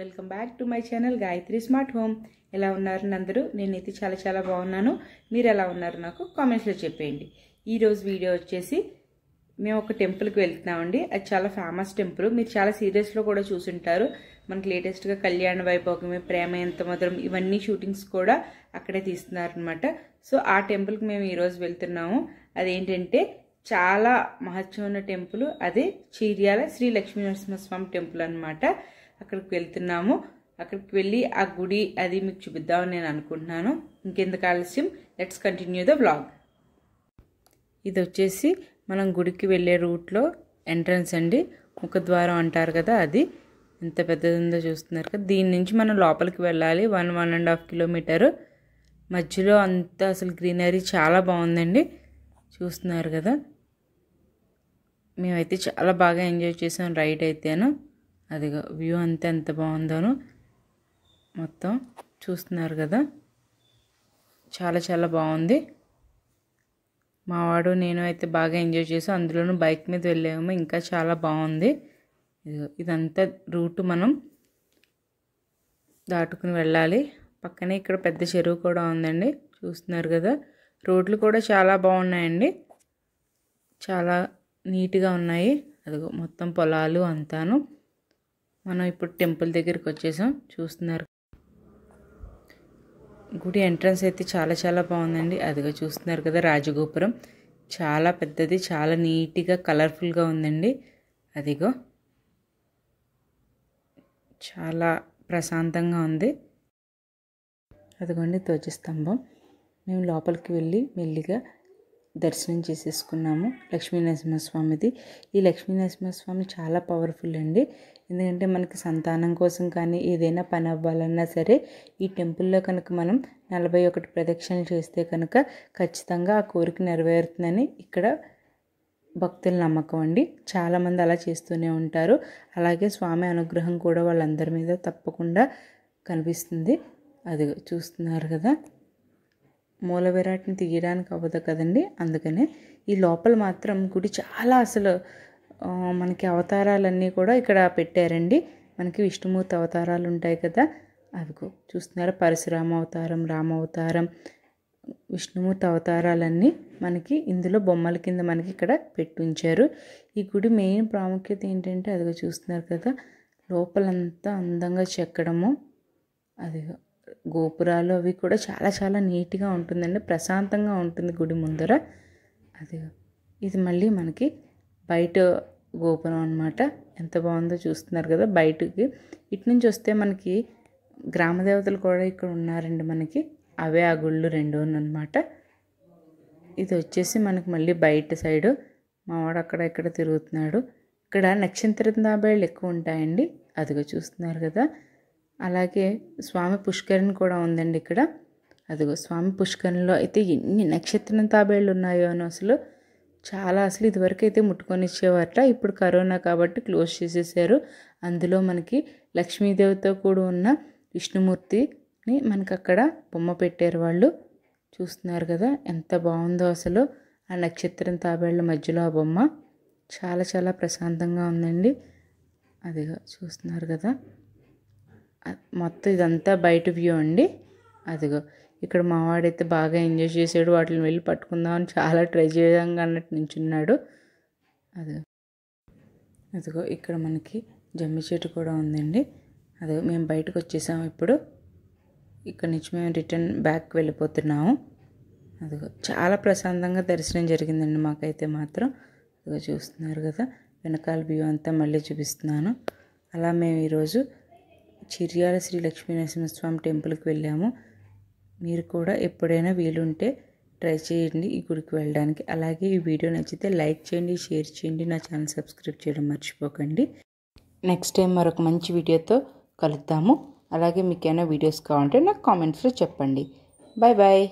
welcome back to my channel Gayatri smart home ఎలా ఉన్నారు అందరూ నేనైతే చాలా చాలా బాగున్నాను మీరు ఎలా ఉన్నారు నాకు కామెంట్స్లో చెప్పేయండి ఈరోజు వీడియో వచ్చేసి మేము ఒక టెంపుల్కి వెళ్తున్నామండి అది చాలా ఫేమస్ టెంపుల్ మీరు చాలా సీరియస్లో కూడా చూసుంటారు మనకి లేటెస్ట్గా కళ్యాణ వైభోగమే ప్రేమ ఎంత మధురం ఇవన్నీ షూటింగ్స్ కూడా అక్కడే తీస్తున్నారనమాట సో ఆ టెంపుల్కి మేము ఈరోజు వెళ్తున్నాము అదేంటంటే చాలా మహత్యం ఉన్న టెంపుల్ అదే చీర్యాల శ్రీ లక్ష్మీ నరసింహస్వామి టెంపుల్ అనమాట అక్కడికి వెళ్తున్నాము అక్కడికి వెళ్ళి ఆ గుడి అది మీకు చూపిద్దామని నేను అనుకుంటున్నాను ఇంకెందుకు ఆలస్యం లెట్స్ కంటిన్యూ ద బ్లాగ్ ఇది వచ్చేసి మనం గుడికి వెళ్ళే రూట్లో ఎంట్రన్స్ అండి ముఖద్వారం అంటారు కదా అది ఎంత పెద్దదిందో చూస్తున్నారు కదా దీని నుంచి మనం లోపలికి వెళ్ళాలి one one and half kilometre మధ్యలో అంతా అసలు గ్రీనరీ చాలా బాగుందండి చూస్తున్నారు కదా మేమైతే చాలా బాగా ఎంజాయ్ చేసాం రైడ్ అయితేను అదిగో వ్యూ అంతా ఎంత బాగుందోనో మొత్తం చూస్తున్నారు కదా చాలా చాలా బాగుంది మావాడు నేను అయితే బాగా ఎంజాయ్ చేసాం అందులోనూ బైక్ మీద వెళ్ళాము ఇంకా చాలా బాగుంది ఇదంతా రూట్ మనం దాటుకుని వెళ్ళాలి పక్కనే ఇక్కడ పెద్ద చెరువు కూడా ఉందండి చూస్తున్నారు కదా రోడ్లు కూడా చాలా బాగున్నాయండి చాలా నీట్గా ఉన్నాయి అదిగో మొత్తం పొలాలు అంతాను మనం ఇప్పుడు టెంపుల్ దగ్గరికి వచ్చేసాం చూస్తున్నారు గుడి ఎంట్రన్స్ అయితే చాలా చాలా బాగుందండి అదిగా చూస్తున్నారు కదా రాజగోపురం చాలా పెద్దది చాలా నీట్గా కలర్ఫుల్గా ఉందండి అదిగో చాలా ప్రశాంతంగా ఉంది అదిగోండి ధ్వజస్తంభం మేము లోపలికి వెళ్ళి మెల్లిగా దర్శనం చేసేసుకున్నాము లక్ష్మీనరసింహస్వామిది ఈ లక్ష్మీనరసింహస్వామి చాలా పవర్ఫుల్ అండి ఎందుకంటే మనకి సంతానం కోసం కానీ ఏదైనా పని అవ్వాలన్నా సరే ఈ టెంపుల్లో కనుక మనం నలభై ఒకటి ప్రదక్షిణలు చేస్తే కనుక ఖచ్చితంగా ఆ కోరిక నెరవేరుతుందని ఇక్కడ భక్తుల నమ్మకం అండి చాలామంది అలా చేస్తూనే ఉంటారు అలాగే స్వామి అనుగ్రహం కూడా వాళ్ళందరి మీద తప్పకుండా కనిపిస్తుంది అది చూస్తున్నారు కదా మూల విరాట్ని తీయడానికి అవ్వదు కదండి అందుకనే ఈ లోపల మాత్రం గుడి చాలా అసలు మనకి అవతారాలన్నీ కూడా ఇక్కడ పెట్టారండి మనకి విష్ణుమూర్తి అవతారాలు ఉంటాయి కదా అవి చూస్తున్నారు పరశురామ అవతారం రామ అవతారం విష్ణుమూర్తి అవతారాలన్నీ మనకి ఇందులో బొమ్మల కింద మనకి ఇక్కడ పెట్టుంచారు ఈ గుడి మెయిన్ ప్రాముఖ్యత ఏంటంటే అదిగో చూస్తున్నారు కదా లోపలంతా అందంగా చెక్కడము అదిగో గోపురాలు అవి కూడా చాలా చాలా నీట్గా ఉంటుందండి ప్రశాంతంగా ఉంటుంది గుడి ముందర అది ఇది మళ్ళీ మనకి బయట గోపురం అనమాట ఎంత బాగుందో చూస్తున్నారు కదా బయటకి ఇటు నుంచి వస్తే మనకి గ్రామదేవతలు కూడా ఇక్కడ ఉన్నారండి మనకి అవే ఆ గుళ్ళు రెండు అనమాట ఇది వచ్చేసి మనకి మళ్ళీ బయట సైడు మావాడు అక్కడ ఇక్కడ తిరుగుతున్నాడు ఇక్కడ నక్షత్రం దాబాయిలు ఎక్కువ ఉంటాయండి అదిగో చూస్తున్నారు కదా అలాగే స్వామి పుష్కరిణి కూడా ఉందండి ఇక్కడ అదిగో స్వామి పుష్కరిణిలో అయితే ఎన్ని నక్షత్రం తాబేళ్ళు ఉన్నాయో అని అసలు చాలా అసలు ఇదివరకు అయితే ముట్టుకొని ఇచ్చేవారట ఇప్పుడు కరోనా కాబట్టి క్లోజ్ చేసేసారు అందులో మనకి లక్ష్మీదేవితో కూడా ఉన్న విష్ణుమూర్తిని మనకు అక్కడ బొమ్మ పెట్టారు వాళ్ళు చూస్తున్నారు కదా ఎంత బాగుందో అసలు ఆ నక్షత్రం తాబేళ్ళ మధ్యలో ఆ బొమ్మ చాలా చాలా ప్రశాంతంగా ఉందండి అదిగా చూస్తున్నారు కదా మొత్తం ఇదంతా బయట వ్యూ అండి అదిగో ఇక్కడ మావాడైతే బాగా ఎంజాయ్ చేసాడు వాటిని వెళ్ళి పట్టుకుందామని చాలా ట్రై చేయంగా అన్నట్టు నించున్నాడు అదిగో అదిగో ఇక్కడ మనకి జమ్మి చెట్టు కూడా ఉందండి అదిగో మేము బయటకు వచ్చేసాము ఇప్పుడు ఇక్కడ నుంచి మేము రిటర్న్ బ్యాక్ వెళ్ళిపోతున్నాము అదిగో చాలా ప్రశాంతంగా దర్శనం జరిగిందండి మాకైతే మాత్రం అదిగో చూస్తున్నారు కదా వెనకాల వ్యూ అంతా మళ్ళీ చూపిస్తున్నాను అలా మేము ఈరోజు చిర్యాల శ్రీ లక్ష్మీ నరసింహస్వామి టెంపుల్కి వెళ్ళాము మీరు కూడా ఎప్పుడైనా వీలుంటే ట్రై చేయండి ఈ గుడికి వెళ్ళడానికి అలాగే ఈ వీడియో నచ్చితే లైక్ చేయండి షేర్ చేయండి నా ఛానల్ సబ్స్క్రైబ్ చేయడం మర్చిపోకండి నెక్స్ట్ టైం మరొక మంచి వీడియోతో కలుద్దాము అలాగే మీకేమైనా వీడియోస్ కావాలంటే నాకు కామెంట్స్లో చెప్పండి బాయ్ బాయ్